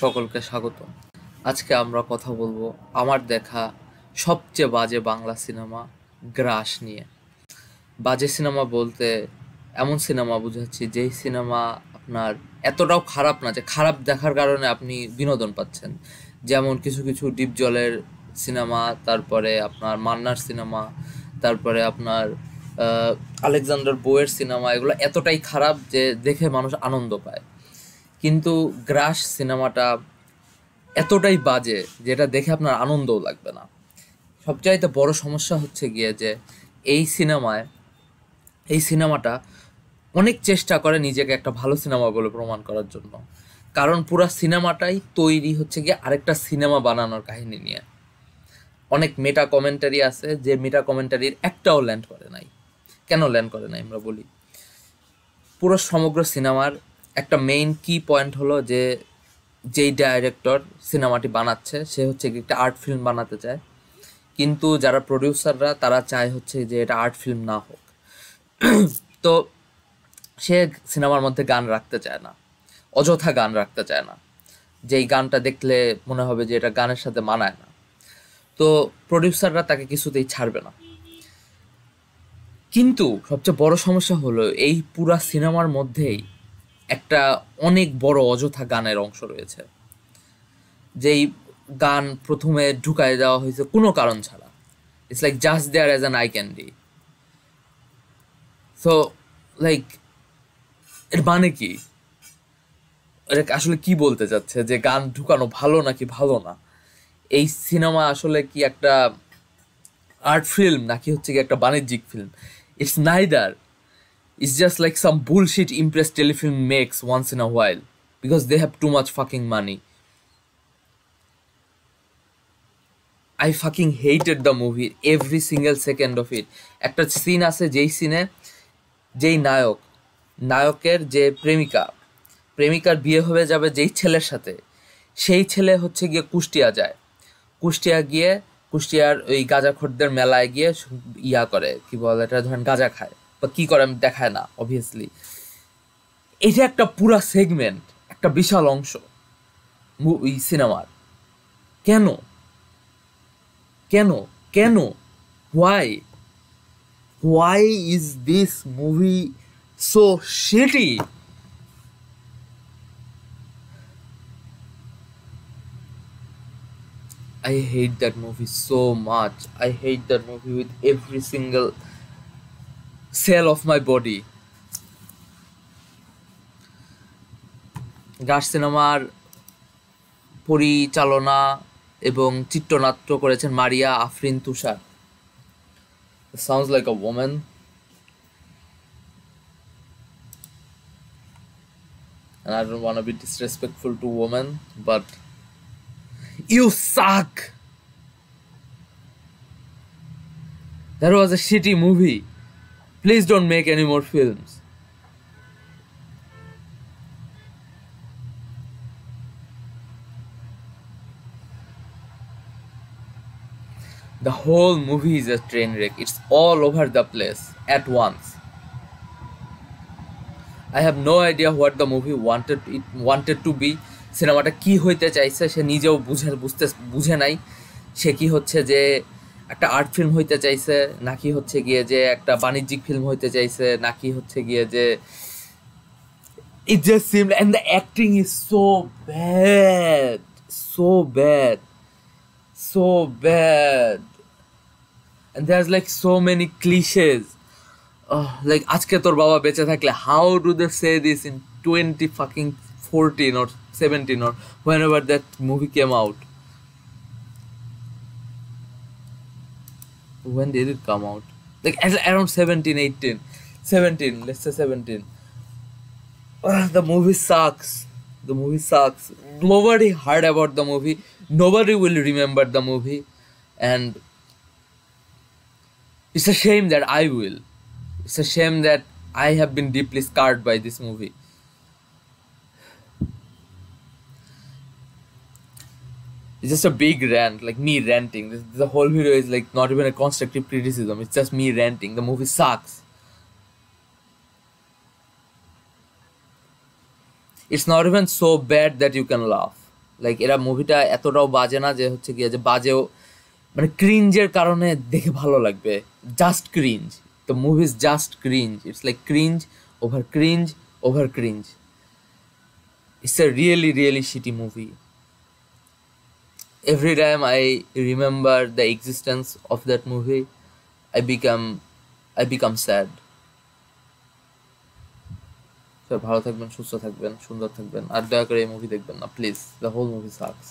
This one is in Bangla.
সকলকে স্বাগত আজকে আমরা কথা বলবো আমার দেখা সবচেয়ে বাজে বাংলা সিনেমা গ্রাস নিয়ে বাজে সিনেমা বলতে এমন সিনেমা বুঝাচ্ছি যেই সিনেমা আপনার এতটাও খারাপ না যে খারাপ দেখার কারণে আপনি বিনোদন পাচ্ছেন যেমন কিছু কিছু ডিপ জলের সিনেমা তারপরে আপনার মান্নার সিনেমা তারপরে আপনার আলেকজান্ডার বোয়ের সিনেমা এগুলো এতটাই খারাপ যে দেখে মানুষ আনন্দ পায় কিন্তু গ্রাস সিনেমাটা এতটাই বাজে যেটা দেখে আপনার আনন্দও লাগবে না সবচাইতে বড় সমস্যা হচ্ছে গিয়ে যে এই সিনেমায় এই সিনেমাটা অনেক চেষ্টা করে নিজেকে একটা ভালো সিনেমা বলে প্রমাণ করার জন্য কারণ পুরো সিনেমাটাই তৈরি হচ্ছে গিয়ে আরেকটা সিনেমা বানানোর কাহিনী নিয়ে অনেক মেটা কমেন্টারি আছে যে মেটা কমেন্টারির একটাও ল্যান্ড করে নাই কেন ল্যান্ড করে নাই আমরা বলি পুরো সমগ্র সিনেমার একটা মেইন কি পয়েন্ট হলো যে যেই ডাইরেক্টর সিনেমাটি বানাচ্ছে সে হচ্ছে একটা আর্ট ফিল্ম বানাতে চায় কিন্তু যারা প্রডিউসাররা তারা চায় হচ্ছে যে এটা আর্ট ফিল্ম না হোক তো সে সিনেমার মধ্যে গান রাখতে চায় না অযথা গান রাখতে চায় না যেই গানটা দেখলে মনে হবে যে এটা গানের সাথে মানায় না তো প্রডিউসাররা তাকে কিছুতেই ছাড়বে না কিন্তু সবচেয়ে বড় সমস্যা হলো এই পুরা সিনেমার মধ্যেই একটা অনেক বড় অযথা গানের অংশ রয়েছে যেই গান প্রথমে ঢুকায় দেওয়া হয়েছে কোনো কারণ ছাড়া it's like just there as an eye candy so like এর মানে কি এটা আসলে কি বলতে চাচ্ছে যে গান ঢুকানো ভালো নাকি ভালো না এই সিনেমা আসলে কি একটা আর্ট ফিল্ম নাকি হচ্ছে কি একটা বাণিজ্যিক film it's neither It's just like some bullshit Impress telefilm makes once in a while because they have too much fucking money. I fucking hated the মুভির every single second of it একটা সিন আছে যেই সিনে যেই নায়ক নায়কের যে প্রেমিকা প্রেমিকার বিয়ে হয়ে যাবে যেই ছেলের সাথে সেই ছেলে হচ্ছে গিয়ে কুষ্টিয়া যায় কুষ্টিয়া গিয়ে কুষ্টিয়ার ওই গাঁজাখোরদের মেলায় গিয়ে ইয়া করে কি বলে এটা ধরেন গাঁজা খায় বা কী করে আমি দেখায় না অবভিয়াসলি এটা একটা পুরা সেগমেন্ট একটা বিশাল অংশ এই সিনেমার কেন কেন কেন why why is this movie so shitty I hate that movie so much I hate that movie with every single cell of my body গাছ সিনেমার পরিচালনা এবং চিত্রনাট্য করেছেন Maria Afrin Tushar sounds like a woman and I don't want to be disrespectful to women, but you suck. That was a shitty movie. please don't make any more films. The whole movie is a train wreck. It's all over the place at once. I have no idea what the movie wanted it wanted to be. Cinema ta ki hoyte chaise she nijeo bujhar bujhte bujhe nai. She ki je একটা আর্ট ফিল্ম হইতে চাইছে নাকি হচ্ছে গিয়ে যে একটা বাণিজ্যিক ফিল্ম হইতে চাইছে নাকি হচ্ছে গিয়ে যে it just seem and the acting is so bad so bad so bad and there like so many clichés লাইক আজকে তোর বাবা বেঁচে থাকলে how do they say this in twenty fucking fourteen or seventeen or whenever that movie came out when did it come out like around 17 18 17 let's say 17 Ugh, ah, the movie sucks the movie sucks nobody heard about the movie nobody will remember the movie and it's a shame that i will it's a shame that i have been deeply scarred by this movie it's just a big rant, like me ranting. This, the whole video is like not even a constructive criticism. It's just me ranting. The movie sucks. its not even so bad that you can laugh. like এরা মুভিটা এতটাও বাজে না যে হচ্ছে গিয়ে যে বাজেও মানে ক্রিঞ্জের কারণে দেখে ভালো লাগবে জাস্ট ক্রিঞ্জ তো movie is just cringe it's like cringe over cringe over cringe it's a really really shitty movie every time I remember the existence of that movie, I become I become sad. ভালো থাকবেন সুস্থ থাকবেন সুন্দর থাকবেন আর দয়া করে এই মুভি দেখবেন না please the whole movie sucks